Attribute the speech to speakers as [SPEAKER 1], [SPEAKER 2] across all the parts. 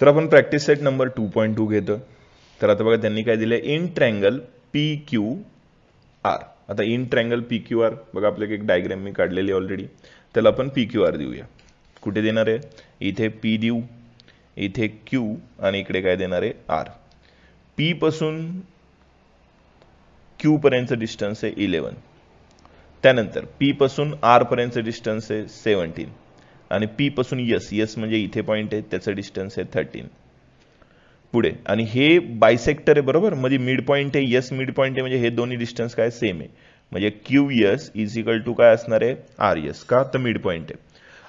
[SPEAKER 1] तर आपण practice set number two point two घेतो तर आता बघा त्यांनी काय दिलं in triangle P Q R आता in triangle P Q R बघा आपल्याकडे एक डायग्राम मी काढलेली ऑलरेडी त्याला आपण पी क्यू आर देऊया कुठे देणार आहे इथे पी देऊ इथे क्यू आणि इकडे काय देणार आहे आर पी क्यू पर्यंत डिस्टन्स आहे इलेवन त्यानंतर पीपासून पर्यंत डिस्टन्स आहे सेव्हन्टीन आणि पीपासून यस यस म्हणजे इथे पॉईंट आहे त्याचं डिस्टन्स आहे थर्टीन पुढे आणि हे बायसेक्टर आहे बरोबर म्हणजे मिड पॉईंट आहे यस मिड पॉईंट आहे म्हणजे हे दोन्ही डिस्टन्स काय सेम आहे म्हणजे Q S is equal to काय असणार आहे आर यस का तर मिड पॉईंट आहे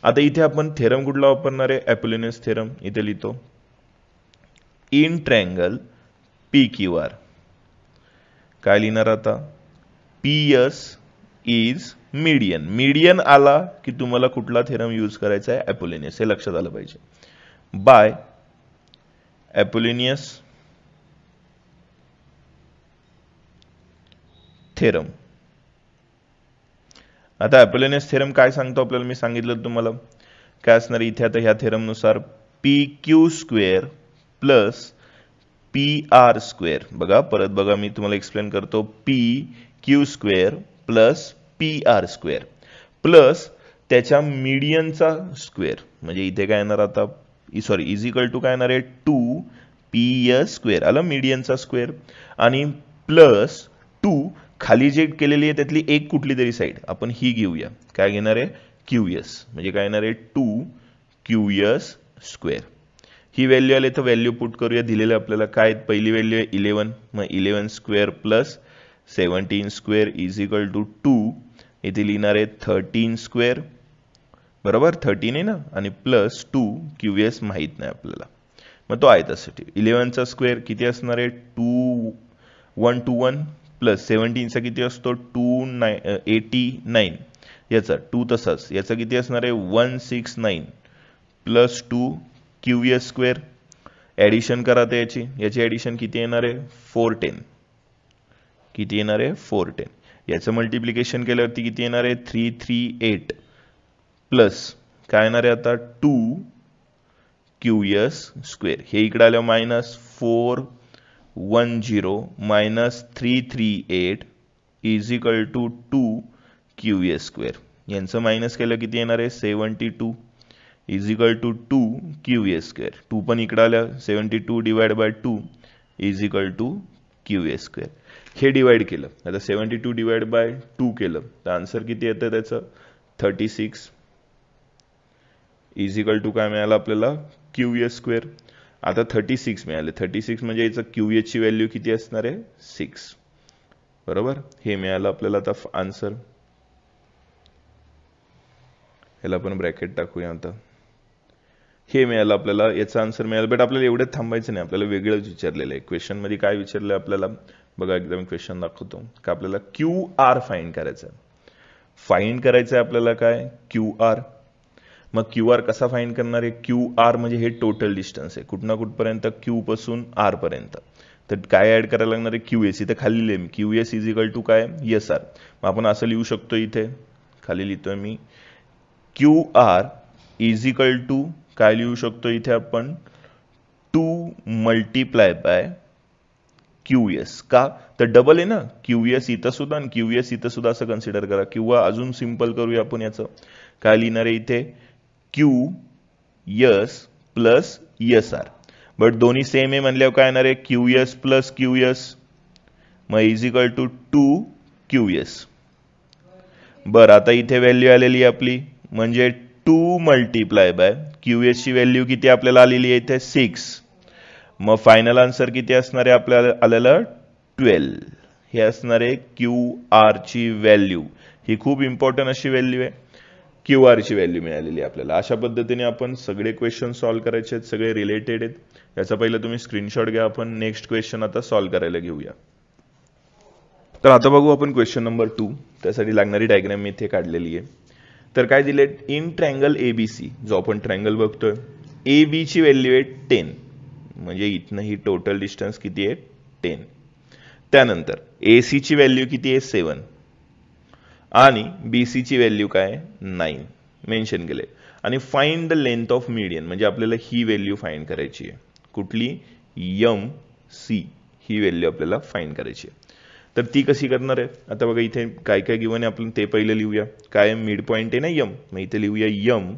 [SPEAKER 1] आता इथे आपण थेरम कुठला वापरणार आहे ॲपोलिनियस थेरम इथे लिहितो in triangle P Q R काय लिहिणार आता P S is median median आला की तुम्हाला कुठला थेरम यूज करायचा आहे ॲपोलिनियस हे लक्षात आलं पाहिजे बाय ॲपोलिनियस थेरम आता ॲपोलिनियस थेरम काय सांगतो आपल्याला मी सांगितलं तुम्हाला काय असणार इथे आता ह्या थेरमनुसार P Q square plus P R square बघा परत बघा मी तुम्हाला एक्सप्लेन करतो P Q square plus P R square plus त्याच्या मीडियनचा स्क्वेअर म्हणजे इथे काय येणार आता सॉरी इज इक्वल टू काय येणार आहे टू पी एस स्क्वेअर आलं मीडियनचा स्क्वेअर आणि प्लस टू खाली जे केलेली आहे त्यातली एक कुठली तरी साईड आपण ही घेऊया काय घेणार आहे क्यू एस म्हणजे काय येणार आहे टू क्यू एस स्क्वेअर ही व्हॅल्यू आली तर व्हॅल्यू पुट करूया दिलेलं आपल्याला काय पहिली व्हॅल्यू आहे इलेवन मग eleven square plus seventeen square is equal to two येथे लिहिणार आहे थर्टीन स्क्वेअर बरोबर थर्टीन आहे ना आणि प्लस टू क्यू एस माहीत नाही आपल्याला मग तो आहे त्यासाठी इलेवनचा स्क्वेअर किती असणार आहे two one two one plus सेवन्टीनचा किती असतो टू नाय एटी नाईन याचा टू तसाच याचा किती असणार आहे one six nine plus two Q S square addition करा तर याची याची ॲडिशन किती येणार आहे फोर टेन किती येणार आहे फोर टेन याचं मल्टिप्लिकेशन केल्यावरती किती येणार आहे थ्री थ्री एट प्लस काय येणार आहे आता टू क्यू एस स्क्वेअर हे इकडे आलं minus four one zero minus three three eight is equal to two Q S square यांचं मायनस केलं किती येणार आहे seventy two is equal to two Q S square two पण इकडं आलं seventy two divide by two is equal to Q S square हे divide केलं आता seventy two divide by two केलं तर आन्सर किती येतं त्याचं थर्टी सिक्स इजिकल टू काय मिळालं आपल्याला क्यू स्क्वेअर आता थर्टी सिक्स मिळाले थर्टी सिक्स म्हणजे याचं क्यू एची व्हॅल्यू किती असणार आहे सिक्स बरोबर हे मिळालं आपल्याला आता आन्सर याला आपण ब्रॅकेट टाकूया आता हे मिळालं आपल्याला याचा आन्सर मिळालं बट आपल्याला एवढंच थांबायचं नाही आपल्याला वेगळंच विचारलेलं आहे क्वेश्चन मध्ये काय विचारलं आपल्याला बघा एकदा क्वेश्चन दाखवतो का आपल्याला क्यू आर फाईंड करायचं आहे फाईंड करायचं आहे आपल्याला काय क्यू आर मग क्यू आर कसा फाईंड करणार आहे क्यू आर म्हणजे हे टोटल डिस्टन्स आहे कुठं ना कुठपर्यंत आर पर्यंत तर काय ऍड करायला लागणार आहे क्यू एस इथे खाली लिहिले मी Q S is equal to काय येस आर मग आपण असं लिहू शकतो इथे खाली लिहितोय मी Q R is equal to काय लिहू शकतो इथे आपण टू मल्टिप्लाय बाय क्यूएस का तर डबल आहे ना क्यूएस इथं सुद्धा आणि क्यू इथं सुद्धा असं कन्सिडर करा किंवा अजून सिम्पल करूया आपण याचं काय लिहिणार आहे इथे Q S plus S R but दोन्ही सेम आहे म्हणल्यावर काय येणार आहे क्यूएस प्लस क्यू एस मग is equal to two Q S S बरं आता इथे व्हॅल्यू आलेली आहे आपली म्हणजे टू मल्टिप्लाय बाय क्यू ची व्हॅल्यू किती आपल्याला आलेली आहे इथे सिक्स मग फायनल आन्सर किती असणार आहे आपल्याला आलेलं ट्वेल्व हे असणार आहे क्यू आरची व्हॅल्यू ही खूप इम्पॉर्टंट अशी व्हॅल्यू आहे क्यू आरची व्हॅल्यू मिळालेली आहे आपल्याला अशा पद्धतीने आपण सगळे क्वेश्चन सॉल्व्ह करायचे आहेत सगळे रिलेटेड आहेत याचा पहिला तुम्ही स्क्रीनशॉट घ्या आपण नेक्स्ट क्वेश्चन आता सॉल्व्ह करायला घेऊया तर आता बघू आपण क्वेश्चन नंबर टू त्यासाठी लागणारी डायग्राम मी इथे काढलेली आहे तर काय दिले in triangle A B C जो आपण ट्रँगल बघतोय ए बीची व्हॅल्यू आहे टेन म्हणजे इथनं ही टोटल डिस्टन्स किती आहे टेन त्यानंतर ए सीची व्हॅल्यू किती आहे सेवन आणि बी सीची व्हॅल्यू काय नाईन मेन्शन केले आणि find the length of median म्हणजे आपल्याला ही व्हॅल्यू फाईंड करायची आहे कुठली यम सी ही व्हॅल्यू आपल्याला फाईंड करायची आहे तर ती कशी करणार आहे आता बघा इथे काय काय गिवन आहे आपण ते पहिले लिहूया काय मिड पॉईंट आहे ना यम मग इथे लिहूया M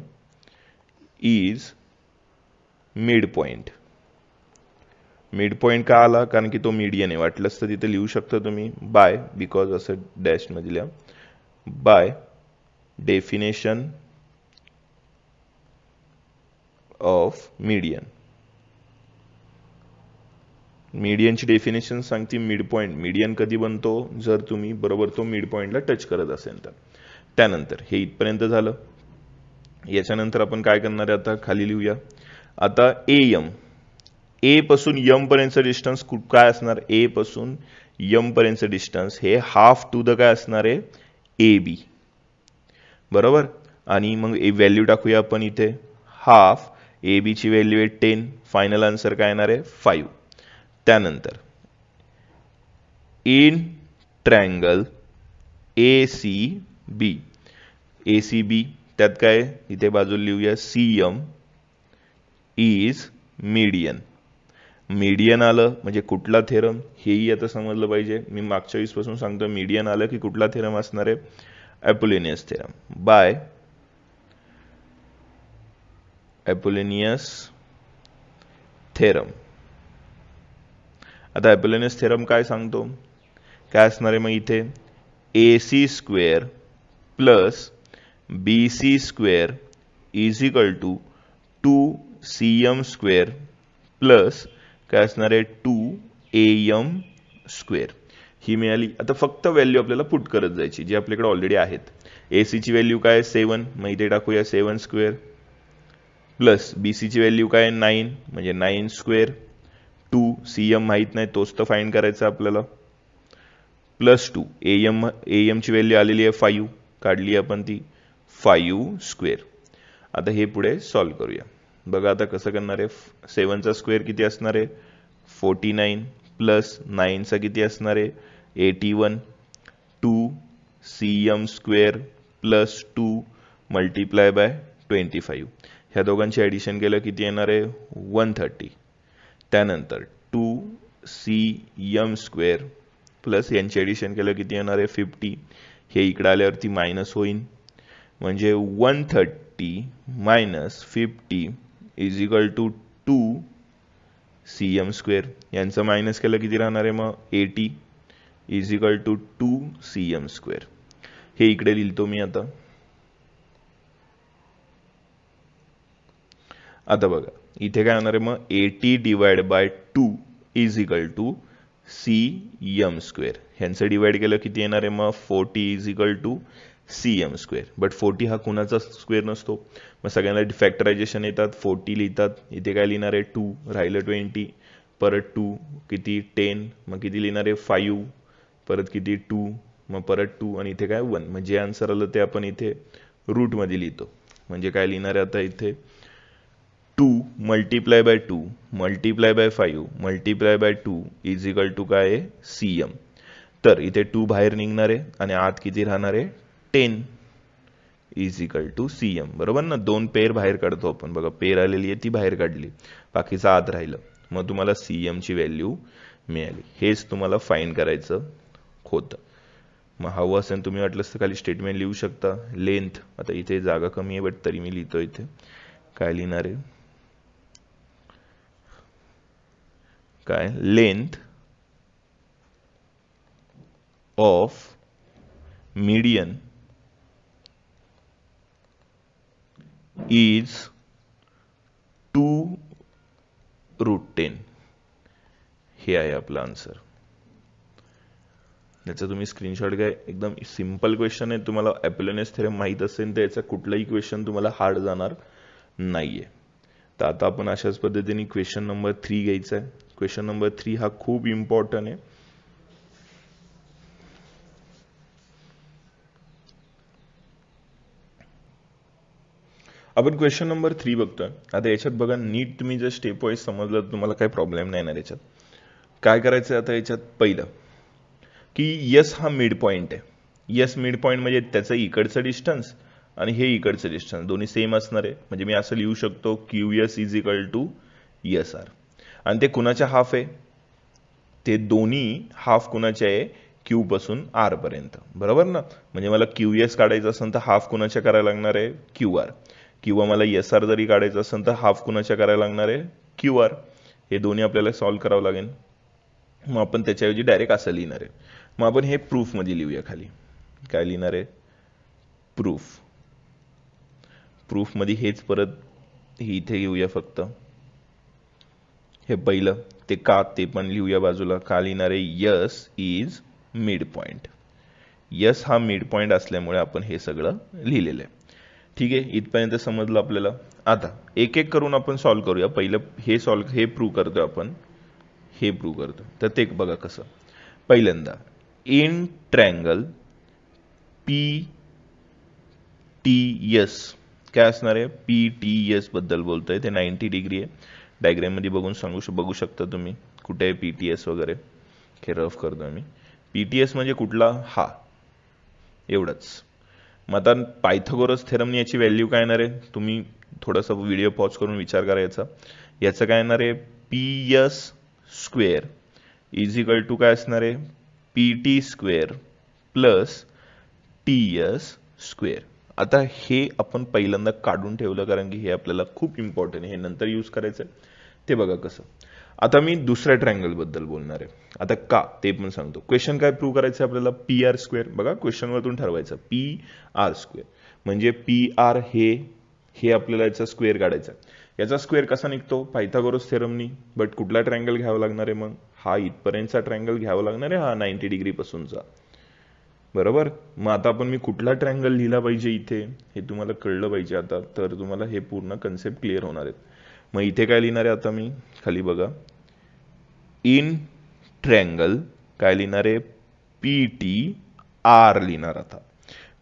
[SPEAKER 1] is mid point mid point का आला कारण की तो मीडियन आहे वाटलंच तर तिथे लिहू शकता तुम्ही बाय बिकॉज असं डॅशमध्ये लिहा बाय डेफिनेशन ऑफ मीडियन मीडियनची डेफिनेशन सांगते मिड पॉईंट मीडियन कधी बनतो जर तुम्ही बरोबर तो मिड पॉईंटला टच करत असेल तर त्यानंतर हे इथपर्यंत झालं याच्यानंतर आपण काय करणार आहे आता खाली लिहूया आता एम ए पासून यम पर्यंतचं डिस्टन्स कुठ काय असणार ए पासून यम पर्यंतचं डिस्टन्स हे हाफ टू द काय असणार आहे ए बी बरोबर आणि मग ए व्हॅल्यू टाकूया आपण इथे हाफ ए बीची व्हॅल्यू आहे टेन फायनल आन्सर काय येणार आहे फाईव्ह त्यानंतर in triangle A C B A C B त्यात काय इथे बाजू लिहूया C M is median median आलं म्हणजे कुठला थेरम हेही आता समजलं पाहिजे मी मागच्या पासून सांगतो मीडियन आलं की कुठला थेरम असणार आहे Apollonius theorem by Apollonius theorem आता ॲपोलिनियस थेरम काय सांगतो काय असणार आहे मग इथे A C square plus B C square is equal to two C M square plus काय असणार आहे टू ए स्क्वेअर ही मिळाली आता फक्त व्हॅल्यू आपल्याला पुट करत जायची जी आपल्याकडे ऑलरेडी आहेत ए सीची व्हॅल्यू काय आहे सेवन मग इथे टाकूया सेवन स्क्वेअर प्लस बी सीची व्हॅल्यू काय आहे नाईन म्हणजे nine square two C M माहीत नाही तोच तर फाईंड करायचा आपल्याला प्लस टू ए एम एमची व्हॅल्यू आलेली आहे फाईव्ह काढली आपण ती फाईव्ह स्क्वेअर आता हे पुढे सॉल्व करूया बघा आता कसं करणार आहे सेवनचा स्क्वेअर किती असणार आहे फोर्टी नाईन प्लस नाईनचा किती असणार आहे eighty one two C M square plus two multiply by twenty five ह्या दोघांची ॲडिशन केलं किती येणार आहे वन थर्टी त्यानंतर two C M square plus यांची ॲडिशन केलं किती येणार आहे फिफ्टी हे इकडं आल्यावरती मायनस होईल म्हणजे one thirty minus fifty is equal to two C M square यांचं मायनस केलं किती राहणार आहे मग eighty is equal to two C M square हे इकडे लिहितो मी आता आता बघा इथे काय होणार आहे मग eighty divide by two is equal to C M square यांचं डिवाइड केलं किती येणार आहे मग forty is equal to C M square but forty हा कुणाचा स्क्वेअर नसतो मग सगळ्यांना डिफॅक्टरायझेशन येतात फोर्टी लिहितात इथे काय लिहिणार आहे टू राहिलं ट्वेंटी परत टू किती टेन मग किती लिहिणार आहे फाईव्ह परत किती टू मग परत टू आणि इथे काय वन मग जे आन्सर आलं ते आपण इथे रूटमध्ये लिहितो म्हणजे काय लिहिणार आहे आता इथे two multiply by two multiply by five multiply by two is equal to काय आहे सी एम तर इथे टू बाहेर निघणार आहे आणि आत किती राहणार आहे ten is equal to C M बरोबर ना दोन पेर बाहेर काढतो आपण बघा पेर आलेली आहे ती बाहेर काढली बाकीचं आत राहिलं मग तुम्हाला सी ची व्हॅल्यू मिळाली हेच तुम्हाला फाईन करायचं होतं मग हवं असेल तुम्ही वाटलं तर खाली स्टेटमेंट लिहू शकता लेंथ आता इथे जागा कमी आहे बट तरी मी लिहितो इथे काय लिहिणार आहे काय length of median is two root ten हे आहे आपला आन्सर याचा तुम्ही स्क्रीनशॉट घ्या एकदम सिम्पल क्वेश्चन आहे तुम्हाला ॲपलेनेस थेरम माहीत असेल तर याचा कुठलाही क्वेश्चन तुम्हाला हार्ड जाणार नाहीये तर आता आपण अशाच पद्धतीने क्वेश्चन नंबर थ्री घ्यायचा आहे क्वेश्चन नंबर थ्री हा खूप इम्पॉर्टंट आहे आपण क्वेश्चन नंबर थ्री बघतोय आता याच्यात बघा नीट तुम्ही जर स्टेप वाईज समजलं तुम्हाला काही प्रॉब्लेम नाही येणार याच्यात काय करायचं आता याच्यात पहिलं की यस हा मिड पॉईंट आहे यस मिड पॉईंट म्हणजे त्याचं इकडचं डिस्टन्स आणि हे इकडचं डिस्टन्स दोन्ही सेम असणार आहे म्हणजे मी असं लिहू शकतो Q S is equal to S R आणि ते कुणाच्या हाफ आहे ते दोन्ही हाफ कुणाचे आहे क्यू पासून आर पर्यंत बरोबर ना म्हणजे मला क्यू एस काढायचं असेल तर हाफ कुणाच्या करायला लागणार आहे क्यू आर किंवा मला एस आर जरी काढायचं असेल तर हाफ कुणाच्या करायला लागणार आहे क्यू आर हे दोन्ही आपल्याला सॉल्व करावं लागेल मग आपण त्याच्याऐवजी डायरेक्ट असं लिहिणार आहे मग आपण हे प्रूफमध्ये लिहूया खाली काय लिहिणार आहे प्रूफ प्रूफमध्ये हेच परत ही इथे घेऊया फक्त हे पहिलं ते का ते पण लिहूया बाजूला का लिहिणार आहे S is mid point S हा मिड पॉईंट असल्यामुळे आपण हे सगळं लिहिलेलं आहे ठीक आहे इथपर्यंत समजलं आपल्याला आता एक एक करून आपण सॉल्व करूया पहिलं हे सॉल्व हे प्रूव्ह करतो आपण हे प्रूव्ह करतो तर ते बघा कसं पहिल्यांदा in triangle P T S काय असणार आहे पी टी एस बद्दल बोलतोय ते नाईन्टी डिग्री आहे मध्ये बघून सांगू बघू शकता तुम्ही कुठे आहे पी टी एस वगैरे हे रफ करतो मी पी टी एस म्हणजे कुठला हा एवढंच मग आता पायथगोरस थेरमनी याची व्हॅल्यू काय येणार आहे तुम्ही थोडंसं व्हिडिओ पॉज करून विचार करायचा याचं काय येणार आहे P S square is equal to काय असणार आहे P T square plus T S square आता हे आपण पहिल्यांदा काढून ठेवलं कारण की हे आपल्याला खूप इम्पॉर्टंट आहे हे नंतर यूज करायचं ते बघा कसं आता मी दुसऱ्या बद्दल बोलणार आहे आता का ते पण सांगतो क्वेश्चन काय प्रूव्ह करायचं आपल्याला पी आर स्क्वेअर बघा क्वेश्चनवरतून ठरवायचं पी आर स्क्वेअर म्हणजे पी आर हे हे आपल्याला याचा स्क्वेअर काढायचा याचा स्क्वेअर कसा निघतो पायथागोरस थेरमनी बट कुठला ट्रँगल घ्यावा लागणार आहे मग हा इथपर्यंतचा ट्रँगल घ्यावा लागणार आहे हा नाईन्टी डिग्रीपासूनचा बरोबर मग आता आपण मी कुठला ट्रँगल लिहिला पाहिजे इथे हे तुम्हाला कळलं पाहिजे आता तर तुम्हाला हे पूर्ण कन्सेप्ट क्लिअर होणार आहेत मग इथे काय लिहिणार आहे आता मी खाली बघा इन ट्रँगल काय लिहिणार आहे पी टी आर लिहिणार आता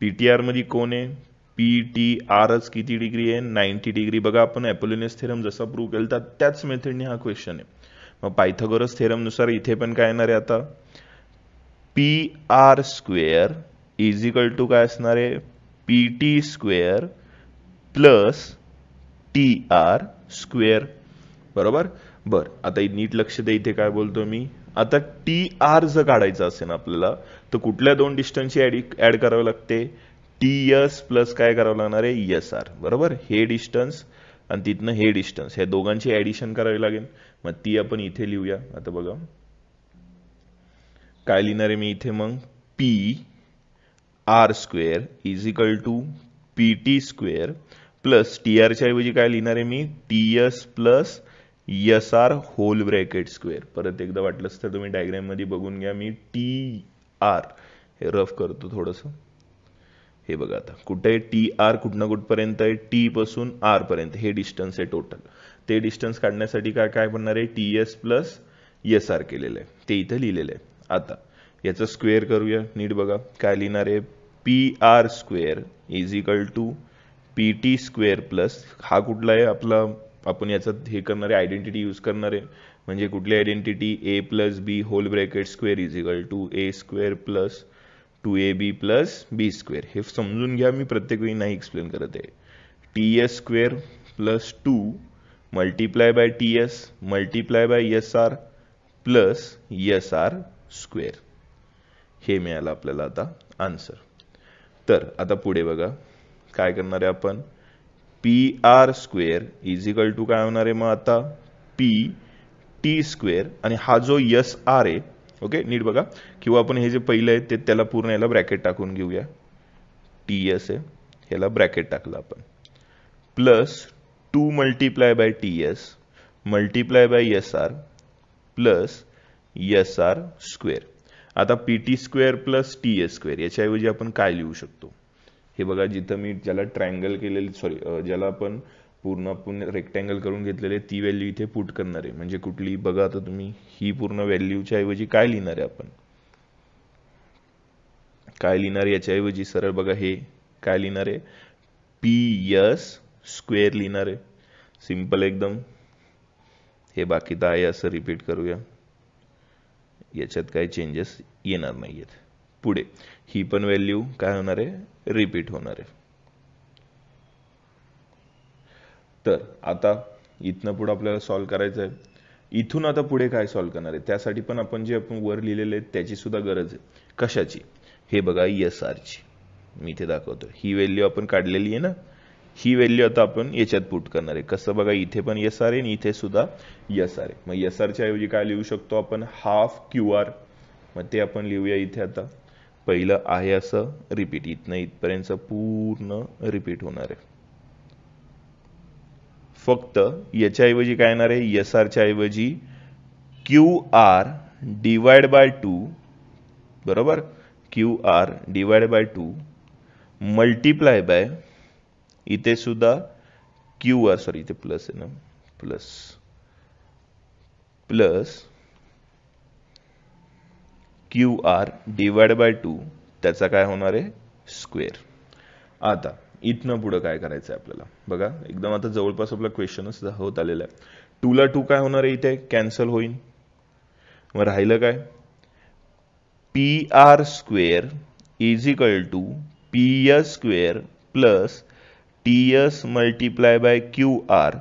[SPEAKER 1] पी टी आरमध्ये कोण आहे पी टी आरच किती डिग्री आहे नाईन्टी डिग्री बघा आपण ॲपोलिनियस थेरम जसा प्रूव्ह केला तर त्याच मेथडने हा क्वेश्चन आहे मग पायथगोरस थेरमनुसार इथे पण काय येणार आहे आता P R square is equal to काय असणार आहे P T square plus T R square बरोबर बर आता नीट लक्ष द्या इथे काय बोलतो मी आता टी आर जर काढायचं असेल आपल्याला तर कुठल्या दोन डिस्टन्सची ऍड करावं लागते टी एस प्लस काय करावं लागणार आहे एस e आर बरोबर हे डिस्टन्स आणि तिथनं हे डिस्टन्स ह्या दोघांची ऍडिशन करावी लागेल मग ती आपण इथे लिहूया आता बघा काय लिहिणार आहे मी इथे मग P R square is equal to P T square plus T आरच्या ऐवजी काय लिहिणार आहे मी T S plus S R whole bracket square परत एकदा वाटलंच तर तुम्ही डायग्राममध्ये बघून घ्या मी टी आर हे रफ करतो थोडंसं हे बघा आता कुठे टी आर कुठनं कुठपर्यंत आहे टी पासून आर पर्यंत हे डिस्टन्स आहे टोटल ते डिस्टन्स काढण्यासाठी काय काय बनणार आहे T S plus S R केलेलं आहे ते इथं लिहिलेलं आहे आता याचं स्क्वेअर करूया नीट बघा काय लिहिणार आहे P R square is equal to P T square plus हा कुठला आहे आपला आपण याचा हे करणारे आयडेंटिटी यूज आहे म्हणजे कुठली identity A plus B whole bracket square is equal to A square plus two A B plus B square हे समजून घ्या मी प्रत्येक वेळी नाही एक्सप्लेन करत आहे T S square plus two multiply by T S multiply by S R plus S R square हे मिळालं आपल्याला आता आन्सर तर आता पुढे बघा काय करणार आहे आपण P R square is two काय होणार आहे मग आता पी टी स्क्वेअर आणि हा जो यस आर आहे ओके नीट बघा किंवा आपण हे जे पहिलं आहे ते त्याला पूर्ण याला ब्रॅकेट टाकून घेऊया टी एस आहे ह्याला ब्रॅकेट टाकलं आपण plus two multiply by T S multiply by S R plus S R square आता P T square plus T S square याच्याऐवजी आपण काय लिहू शकतो हे बघा जिथं मी ज्याला ट्रँगल केलेले सॉरी ज्याला आपण पूर्ण आपण रेक्टँगल करून घेतलेले ती व्हॅल्यू इथे पुट करणार आहे म्हणजे कुठली बघा आता तुम्ही ही पूर्ण व्हॅल्यूच्या ऐवजी काय लिहिणार आहे आपण काय लिहिणार आहे याच्याऐवजी सरळ बघा हे काय लिहिणार आहे पी एस स्क्वेअर लिहिणार आहे सिम्पल एकदम हे बाकी तर आहे असं रिपीट करूया याच्यात काही चेंजेस येणार नाही आहेत पुढे ही पण व्हॅल्यू काय होणार आहे रिपीट होणार आहे तर आता इथनं पुढे आपल्याला सॉल्व करायचं आहे इथून आता पुढे काय सॉल्व करणार आहे त्यासाठी पण आपण जे आपण वर लिहिलेले आहेत त्याची सुद्धा गरज आहे कशाची हे बघा एस आरची मी इथे दाखवतो ही व्हॅल्यू आपण काढलेली आहे ना ही व्हॅल्यू आता आपण याच्यात पुट करणार आहे कसं बघा इथे पण एस आर आहे आणि इथे सुद्धा एस आर आहे मग एस आरच्या ऐवजी काय लिहू शकतो आपण हाफ क्यू आर मग ते आपण लिहूया इथे आता पहिलं आहे असं रिपीट इथनं इथपर्यंत पूर्ण रिपीट होणार आहे फक्त याच्याऐवजी काय येणार आहे एस आरच्या ऐवजी Q R divide by two बरोबर Q R divide by two multiply by इथे सुद्धा क्यू आर सॉरी इथे प्लस आहे ना plus plus Q R divide by two त्याचा काय होणार आहे स्क्वेअर आता इथनं पुढं काय करायचं आहे आपल्याला बघा एकदम आता जवळपास आपला क्वेश्चनच होत आलेला आहे टूला टू काय होणार आहे इथे कॅन्सल होईल मग राहिलं काय P R square is equal to P S square plus T S multiply by Q R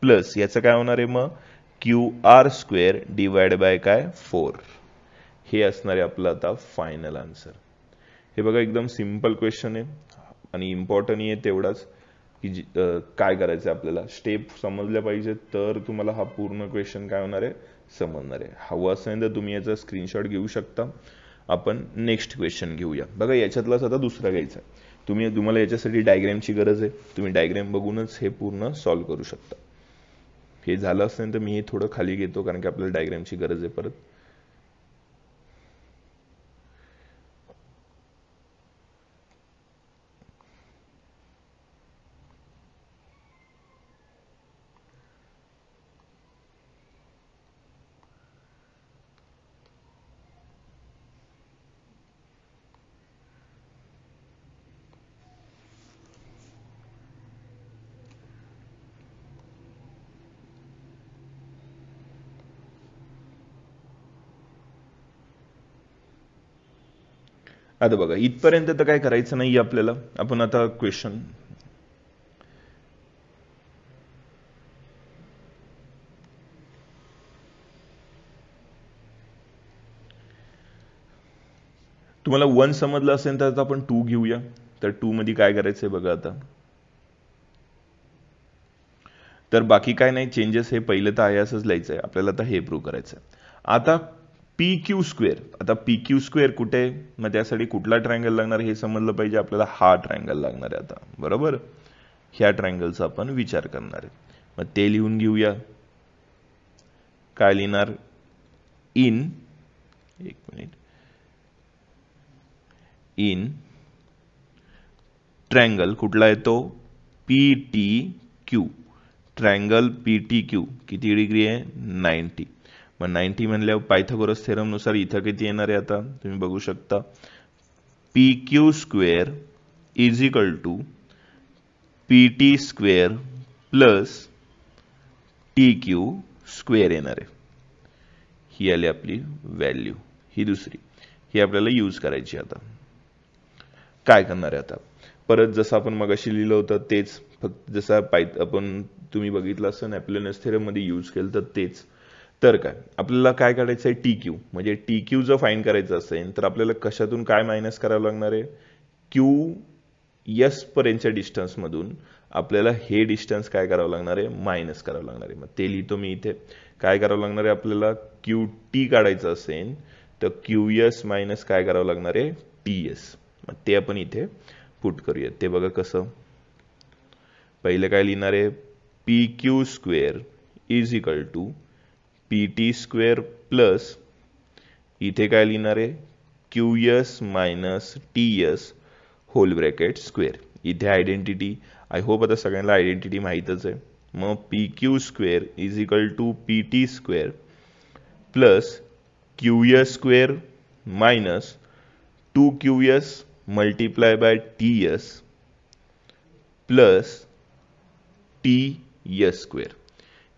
[SPEAKER 1] plus याचं काय होणार आहे मग Q R square divide by काय फोर हे असणार आहे आपलं आता फायनल आन्सर हे बघा एकदम सिम्पल क्वेश्चन आहे आणि इम्पॉर्टंट आहे तेवढाच की काय करायचं आहे आपल्याला स्टेप समजल्या पाहिजे तर तुम्हाला हा पूर्ण क्वेश्चन काय होणार आहे समजणार आहे हवं असेल तर तुम्ही याचा स्क्रीनशॉट घेऊ शकता आपण नेक्स्ट क्वेश्चन घेऊया बघा याच्यातलाच आता दुसरा घ्यायचा आहे तुम्ही तुम्हाला याच्यासाठी डायग्रॅमची गरज आहे तुम्ही डायग्रॅम बघूनच हे पूर्ण सॉल्व करू शकता हे झालं असेल तर मी हे थोडं खाली घेतो कारण की आपल्याला डायग्रॅमची गरज आहे परत आता बघा इथपर्यंत तर काय करायचं नाही आपल्याला आपण आता क्वेश्चन तुम्हाला वन समजलं असेल तर आपण टू घेऊया तर टू मध्ये काय करायचंय बघा आता तर बाकी काय नाही चेंजेस हे पहिलं तर आहे असंच लिहायचं आपल्याला आता हे प्रूव्ह करायचंय आता पी क्यू स्क्वेअर आता पी क्यू स्क्वेअर कुठे मग त्यासाठी कुठला ट्रायंगल लागणार हे समजलं पाहिजे आपल्याला हा ट्रायंगल लागणार आहे आता बरोबर ह्या ट्रँगलचा आपण विचार करणार आहे मग ते लिहून घेऊया काय लिहिणार इन एक मिनिट इन ट्रँगल कुठला येतो P T Q triangle P T Q किती डिग्री आहे नाईन्टी मग नाईन्टी म्हणल्यावर पायथागोरस नुसार इथं किती येणार आहे आता तुम्ही बघू शकता P Q square is equal to P T square plus T Q square येणार आहे ही आली आपली व्हॅल्यू ही दुसरी ही आपल्याला यूज करायची आता काय करणार आहे आता परत जसं आपण मगाशी लिहिलं होतं तेच फक्त जसं पाय आपण तुम्ही बघितलं असं थेरम मध्ये यूज केलं तर तेच तर काय आपल्याला काय करायचं आहे टी क्यू म्हणजे टी क्यू जर फाईन करायचं असेल तर आपल्याला कशातून काय मायनस करावं लागणार आहे क्यू यसपर्यंतच्या डिस्टन्समधून आपल्याला हे डिस्टन्स काय करावं लागणार आहे मायनस करावं लागणार आहे मग ते लिहितो मी इथे काय करावं लागणार आहे आपल्याला क्यू टी काढायचं असेल तर क्यू एस मायनस काय करावं लागणार आहे टी एस मग ते आपण इथे पुट करूया ते बघा कसं पहिलं काय लिहिणार आहे P Q square is equal to P T square plus इथे काय लिहिणार आहे Q S minus T S whole bracket square इथे आयडेंटिटी आय होप आता सगळ्यांना आयडेंटिटी माहीतच आहे मग P Q square is equal to P T square plus Q S square minus two Q S multiply by T S plus T S square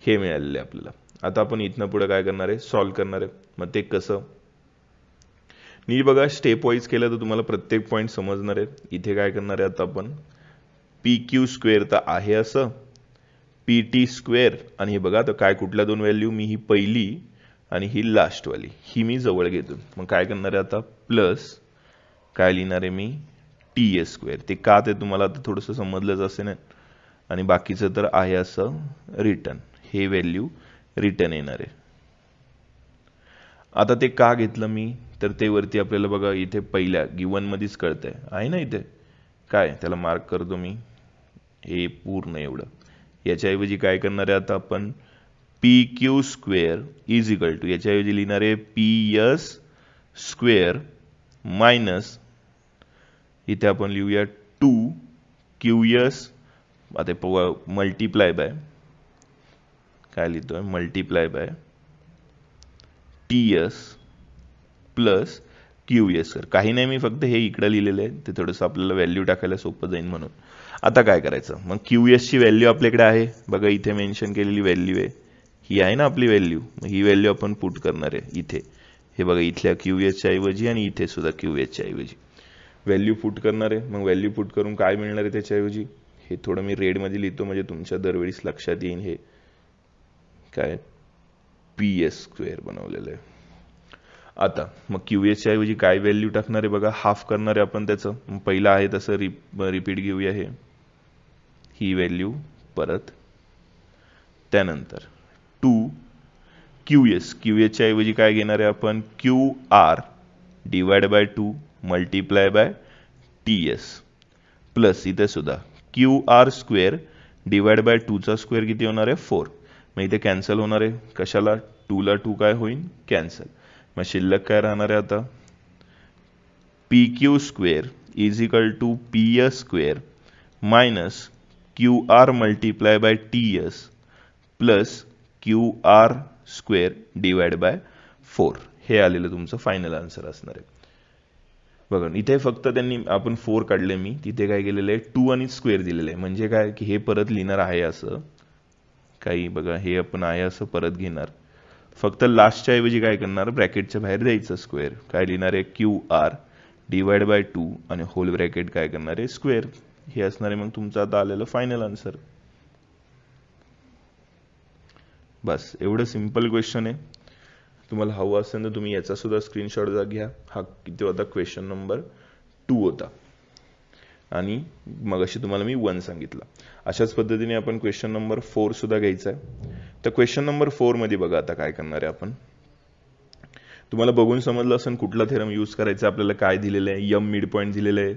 [SPEAKER 1] हे मिळालेले आपल्याला आता आपण इथनं पुढे काय करणार आहे सॉल्व करणार आहे मग ते कसं नीट बघा स्टेप वाईज केलं तर तुम्हाला प्रत्येक पॉईंट समजणार आहे इथे काय करणार आहे आता आपण पी क्यू स्क्वेअर तर आहे असं पी टी स्क्वेअर आणि हे बघा तर काय कुठल्या दोन व्हॅल्यू मी ही पहिली आणि ही लास्टवाली ही मी जवळ घेतो मग काय करणार आहे आता प्लस काय लिहिणार आहे मी टी ए स्क्वेअर ते का ते तुम्हाला आता थोडंसं समजलंच असेल आणि बाकीचं तर आहे असं रिटर्न हे व्हॅल्यू रिटर्न येणार आहे आता ते का घेतलं मी तर ते वरती आपल्याला बघा इथे पहिल्या गिवन मध्येच आहे आहे ना इथे काय त्याला मार्क करतो मी हे पूर्ण एवढं याच्याऐवजी काय करणार आहे आता आपण P Q square is to याच्याऐवजी लिहिणार आहे पी एस स्क्वेअर मायनस इथे आपण लिहूया टू क्यू एस आता मल्टिप्लाय बाय काय लिहितोय आहे multiply by T S plus Q S sir काही नाही मी फक्त हे इकडं लिहिलेलं आहे ते थोडंसं आपल्याला व्हॅल्यू टाकायला सोपं जाईल म्हणून आता काय करायचं मग क्यू एसची व्हॅल्यू आपल्याकडे आहे बघा इथे मेन्शन केलेली व्हॅल्यू आहे ही आहे ना आपली व्हॅल्यू मग ही व्हॅल्यू आपण पुट करणार आहे इथे हे बघा इथल्या क्यू एसच्या ऐवजी आणि इथे सुद्धा क्यू एसच्या ऐवजी व्हॅल्यू पुट करणार आहे मग व्हॅल्यू पुट करून काय मिळणार आहे त्याच्याऐवजी हे थोडं मी रेडमध्ये लिहितो म्हणजे तुमच्या दरवेळीस लक्षात येईल हे काय पी एस स्क्वेअर बनवलेलं आहे आता मग क्यू एसच्या ऐवजी काय व्हॅल्यू टाकणार आहे बघा हाफ करणार आहे आपण त्याचं पहिलं आहे तसं रिप रिपीट घेऊया हे ही व्हॅल्यू परत त्यानंतर टू क्यू एस क्यू ऐवजी काय घेणार आहे आपण Q R divide by two multiply by T S plus इथे सुद्धा Q R square divide by two चा स्क्वेअर किती होणार आहे फोर मग इथे कॅन्सल होणार आहे कशाला टू ला टू काय होईल कॅन्सल मग शिल्लक काय राहणार आहे आता P Q square is equal to P S square minus Q R multiply by T S plus Q R square divide by four हे आलेलं तुमचं फायनल आन्सर असणार आहे बघा इथे फक्त त्यांनी आपण फोर काढले मी तिथे काय केलेलं आहे टू आणि स्क्वेअर दिलेलं आहे म्हणजे काय की हे परत लिहिणार आहे असं काही बघा हे आपण आहे असं परत घेणार फक्त लास्टच्या ऐवजी काय करणार ब्रॅकेटच्या बाहेर द्यायचं स्क्वेअर काय लिहिणार आहे Q R divide by two आणि होल ब्रॅकेट काय करणार आहे स्क्वेअर हे असणार आहे मग तुमचं आता आलेलं फायनल आन्सर बस एवढं सिम्पल क्वेश्चन आहे तुम्हाला हवं असेल तर तुम्ही याचा सुद्धा स्क्रीनशॉट घ्या हा किती होता क्वेश्चन नंबर टू होता आणि मग अशी तुम्हाला मी वन सांगितला अशाच पद्धतीने आपण क्वेश्चन नंबर फोर सुद्धा घ्यायचा आहे तर क्वेश्चन नंबर फोरमध्ये बघा आता काय करणार आहे आपण तुम्हाला बघून समजलं असेल कुठला थेरम यूज करायचा आपल्याला काय दिलेलं आहे यम मिड पॉईंट दिलेलं आहे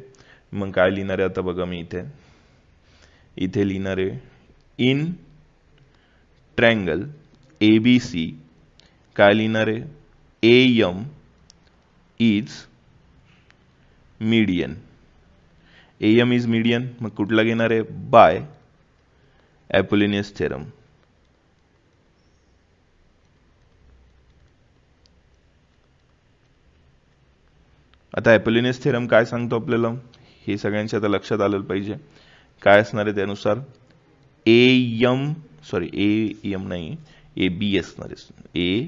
[SPEAKER 1] मग काय लिहिणार आहे आता बघा मी इथे इथे लिहिणार आहे in triangle A B C काय लिहिणार आहे A M is median A is median मग कुठला घेणार आहे बाय एपोलिनियस थेरम आता एपोलिनियस थेरम काय सांगतो आपल्याला हे सगळ्यांच्या आता लक्षात आलेलं पाहिजे काय असणार आहे त्यानुसार A M sorry A M नाही ए बी असणार आहे A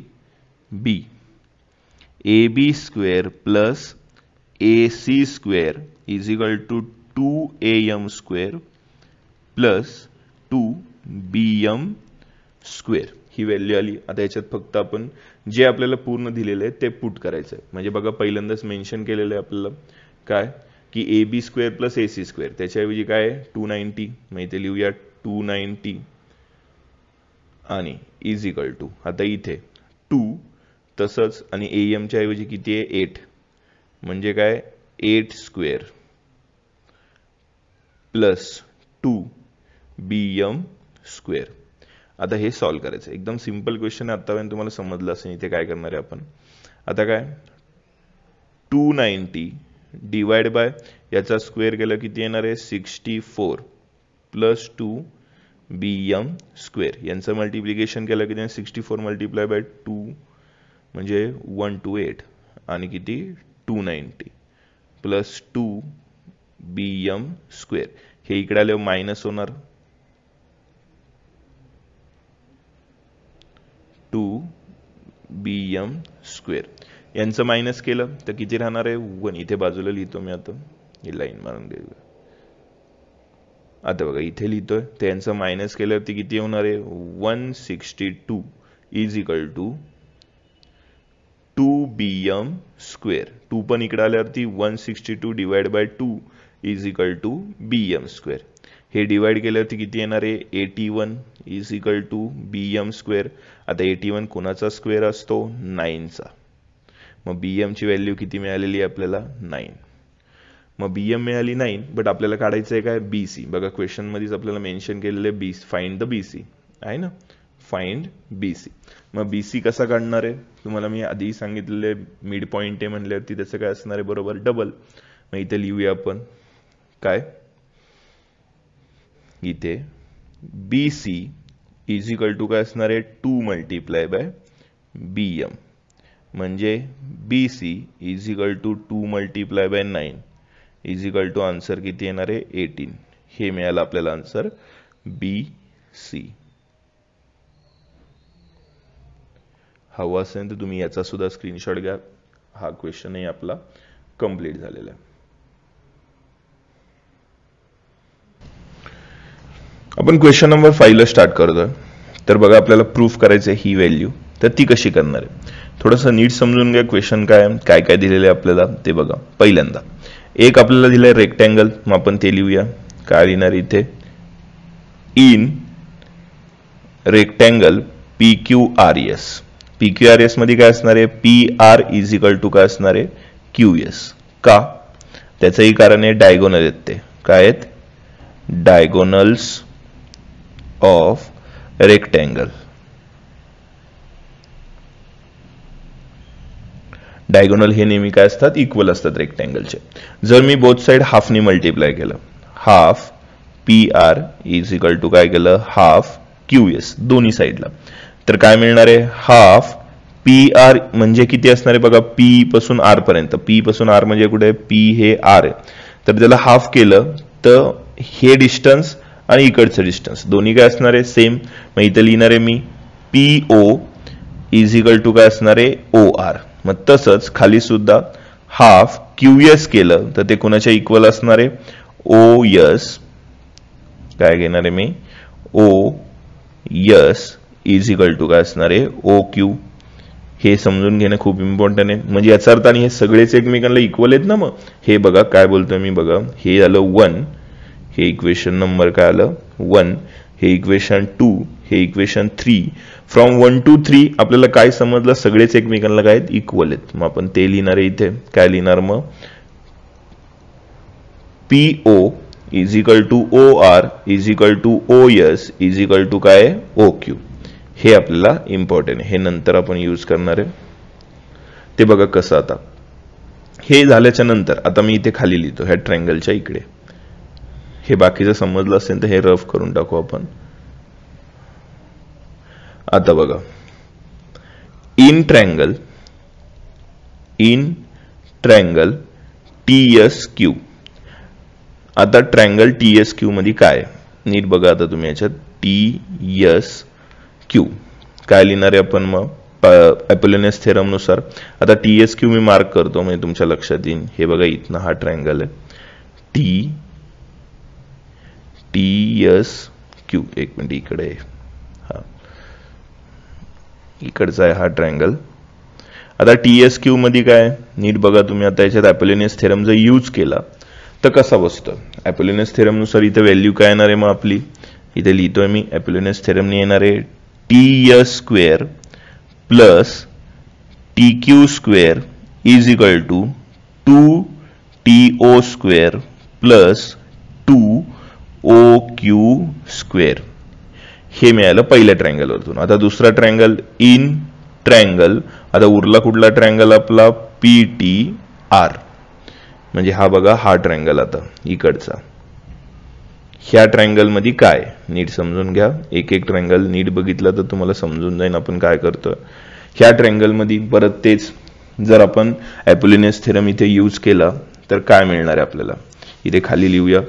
[SPEAKER 1] B A B square plus A C square is equal to two A M square plus two B M square ही व्हॅल्यू आली आता याच्यात फक्त आपण जे आपल्याला पूर्ण दिलेलं आहे ते पुट करायचं आहे म्हणजे बघा पहिल्यांदाच मेन्शन केलेलं आहे आपल्याला काय की A B square plus A C square त्याच्याऐवजी काय आहे टू नाईन्टी म्हणजे इथे लिहूया टू नाईन्टी आणि इज इक्वल टू आता इथे टू तसंच आणि ए एमच्या ऐवजी किती आहे एट म्हणजे काय eight square plus two B M square आता हे सॉल्व करायचं एकदम सिम्पल क्वेश्चन आहे आत्तापर्यंत तुम्हाला समजलं असेल इथे काय करणार आहे आपण आता काय टू नाईन्टी डिवाइड बाय याचा स्क्वेअर केलं किती येणार आहे sixty four plus two B M square यांचं मल्टिप्लिकेशन केलं किती sixty four multiply by two म्हणजे वन टू एट आणि किती two ninety plus two B M square हे इकडे आले मायनस होणार पी एम स्क्वेअर यांचं मायनस केलं तर किती राहणार आहे वन इथे बाजूला लिहितो मी आता ही लाईन मारून गेलं आता बघा इथे लिहितोय तर यांचं मायनस केलं ते किती होणार आहे one sixty two is equal to two B M square two पण इकडे आल्यावरती one sixty two divide by two is equal to B M square हे डिवाइड केल्यावरती किती येणार आहे eighty one is equal to B M square आता eighty one कोणाचा स्क्वेअर असतो नाईनचा मग बी ची व्हॅल्यू किती मिळालेली आहे आपल्याला नाईन मग बी एम मिळाली नाईन बट आपल्याला काढायचं आहे काय बी सी बघा क्वेश्चनमध्येच आपल्याला मेन्शन केलेले आहे B find the B C आहे ना फाइंड बी सी मग बी सी कसा काढणार आहे तुम्हाला मी आधी सांगितलेले मिड पॉईंट आहे म्हणल्यावरती त्याचं काय असणार आहे बरोबर डबल मग इथे लिहूया आपण काय इथे B C is equal to काय असणार आहे two multiply by B M म्हणजे B C is equal to two multiply by nine is equal to answer किती येणार आहे एटीन हे मिळालं आपल्याला आन्सर बी सी हवं असेल तर तुम्ही याचा सुद्धा स्क्रीनशॉट घ्या हा क्वेश्चनही आपला कंप्लीट झालेला आहे आपण क्वेश्चन नंबर फाईव्हला स्टार्ट करतोय तर बघा आपल्याला प्रूफ करायचं आहे ही व्हॅल्यू तर ती कशी करणार आहे थोडंसं नीट समजून घ्या क्वेश्चन काय काय काय दिलेलं आहे आपल्याला ते बघा पहिल्यांदा एक आपल्याला दिलं आहे रेक्टँगल मग आपण ते लिहूया काय लिहिणार इथे in rectangle P Q R S P Q R मध्ये काय असणार आहे P R is equal to काय असणार आहे क्यू एस का त्याचंही कारण आहे डायगोनल आहेत ते काय आहेत डायगोनल्स of rectangle. डायगोनल हे नेहमी काय असतात इक्वल असतात रेक्टँगलचे जर मी बोथ साईड हाफनी मल्टिप्लाय केलं half P R is equal to काय केलं हाफ क्यू एस दोन्ही साईडला तर काय मिळणार आहे हाफ पी आर म्हणजे किती असणार आहे बघा पी पासून आर पर्यंत पी पासून आर म्हणजे कुठे पी हे आर आहे तर त्याला हाफ केलं तर हे डिस्टन्स आणि इकडचं डिस्टन्स दोन्ही काय असणार आहे सेम मग इथं लिहिणार आहे मी P O is equal to काय असणार आहे ओ आर मग तसंच खाली सुद्धा हाफ क्यू एस केलं तर ते कुणाच्या इक्वल असणार आहे ओ यस काय घेणार आहे मी O S is equal to काय असणार आहे ओ क्यू हे समजून घेणं खूप इम्पॉर्टंट आहे म्हणजे याचा अर्थ आणि हे सगळेच एकमेकांना इक्वल आहेत ना मग हे बघा काय बोलतोय मी बघा हे झालं वन हे इक्वेशन नंबर काय आलं वन हे इक्वेशन टू हे equation three from one two three आपल्याला काय समजलं सगळेच एकमेकांना काय आहेत इक्वल आहेत मग आपण ते लिहिणार आहे इथे काय लिहिणार मग P O is equal to O R is equal to O S is equal to काय ओ क्यू हे आपल्याला इम्पॉर्टंट आहे हे नंतर आपण यूज करणार आहे ते बघा कसं आता हे झाल्याच्या नंतर आता मी इथे खाली लिहितो ह्या ट्रँगलच्या इकडे हे बाकीचं समजलं असेल तर हे रफ करून टाकू आपण आता बघा in triangle in triangle T S Q आता ट्रँगल टी एस क्यू मध्ये काय नीट बघा आता तुम्ही याच्यात टी एस क्यू काय लिहिणार आहे आपण मग थेरम थेरमनुसार आता टी एस क्यू मी मार्क करतो म्हणजे तुमच्या लक्षात येईन हे बघा इथनं हा ट्रँगल आहे टी टी एस क्यू एक मिनिट इकडे हा इकडचा आहे हा ट्रायंगल आता टी एस क्यू मध्ये काय नीट बघा तुम्ही आता याच्यात ॲपोलिनियस थेरम जर यूज केला तर कसा बसतो ॲपोलिनियस थेरमनुसार इथे व्हॅल्यू काय येणार आहे मग आपली इथे लिहितोय मी ॲपोलिनियस थेरमनी येणार आहे T S square plus T Q square is equal to two T O square plus two O Q square हे मिळालं पहिल्या ट्रँगलवरतून आता दुसरा ट्रँगल इन ट्रँगल आता उरला कुठला ट्रँगल आपला पी टी आर म्हणजे हा बघा हा ट्रँगल आता इकडचा ह्या ट्रँगलमध्ये काय नीट समजून घ्या एक एक ट्रँगल नीट बघितलं तर तुम्हाला समजून जाईल आपण काय करतो ह्या ट्रँगलमध्ये परत तेच जर आपण ॲपोलिनियस थेरम इथे यूज केला तर काय मिळणार आहे आपल्याला इथे खाली लिहूया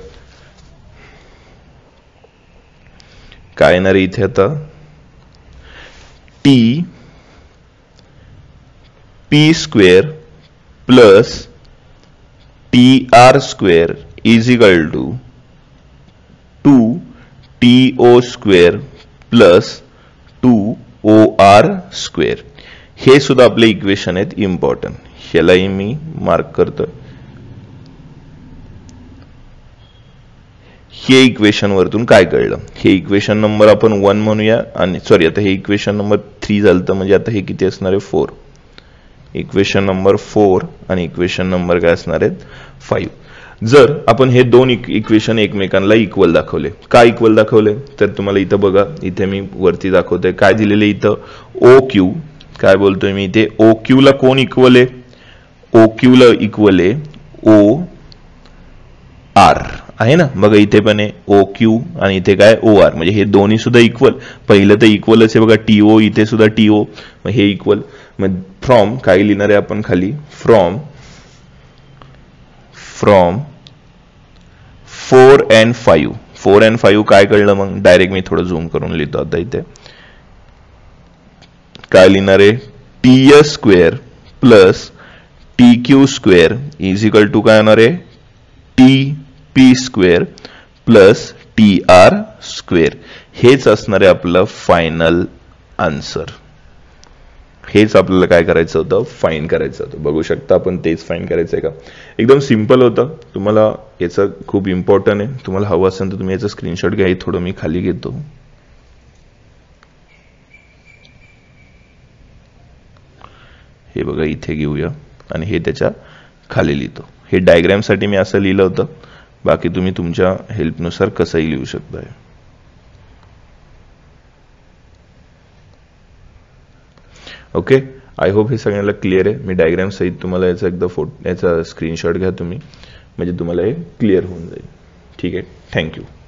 [SPEAKER 1] काय येणार इथे आता T P square plus T R square is equal to two T O square plus two O R square हे सुद्धा आपले इक्वेशन आहेत इम्पॉर्टंट ह्यालाही मी मार्क करतो हे वरतून काय कळलं हे इक्वेशन नंबर आपण वन म्हणूया आणि सॉरी आता हे इक्वेशन नंबर थ्री झालं तर म्हणजे आता हे किती असणार आहे फोर इक्वेशन नंबर फोर आणि इक्वेशन नंबर काय असणार आहेत फाईव्ह जर आपण हे दोन इक्वेशन एकमेकांना इक्वल दाखवले काय इक्वल दाखवले तर तुम्हाला इथं बघा इथे मी वरती दाखवतोय काय दिलेले इथं ओ क्यू काय बोलतोय मी इथे ओ ला कोण इक्वल आहे ओ ला इक्वल आहे ओ आर आहे ना बघा इथे पण आहे ओ क्यू आणि इथे काय ओ आर म्हणजे हे दोन्ही सुद्धा इक्वल पहिलं तर इक्वलच आहे बघा टी ओ इथे सुद्धा टी ओ मग हे इक्वल मग फ्रॉम काय लिहिणार आहे आपण खाली from from four and five four and five काय कळलं मग डायरेक्ट मी थोडं झूम करून लिहितो आता इथे काय लिहिणार आहे T S square plus T Q square is equal to काय होणार आहे T P square plus T R square हेच असणार आहे आपलं फायनल आन्सर हेच आपल्याला काय करायचं होतं फाईन करायचं होतं बघू शकता आपण तेच फाईन करायचं आहे का एकदम सिम्पल होतं तुम्हाला याचं खूप इम्पॉर्टंट आहे तुम्हाला हवं असेल तर तुम्ही याचं स्क्रीनशॉट घ्या थोडं मी खाली घेतो हे बघा इथे घेऊया आणि हे त्याच्या खाली लिहितो हे डायग्रॅमसाठी मी असं लिहिलं होतं बाकी तुम्ही तुमच्या हेल्पनुसार कसंही लिहू शकताय ओके आय होप हे सगळ्यांना क्लिअर आहे मी डायग्राम सहित तुम्हाला याचा एकदा फोट याचा स्क्रीनशॉट घ्या तुम्ही म्हणजे तुम्हाला हे क्लिअर होऊन जाईल ठीक आहे थँक्यू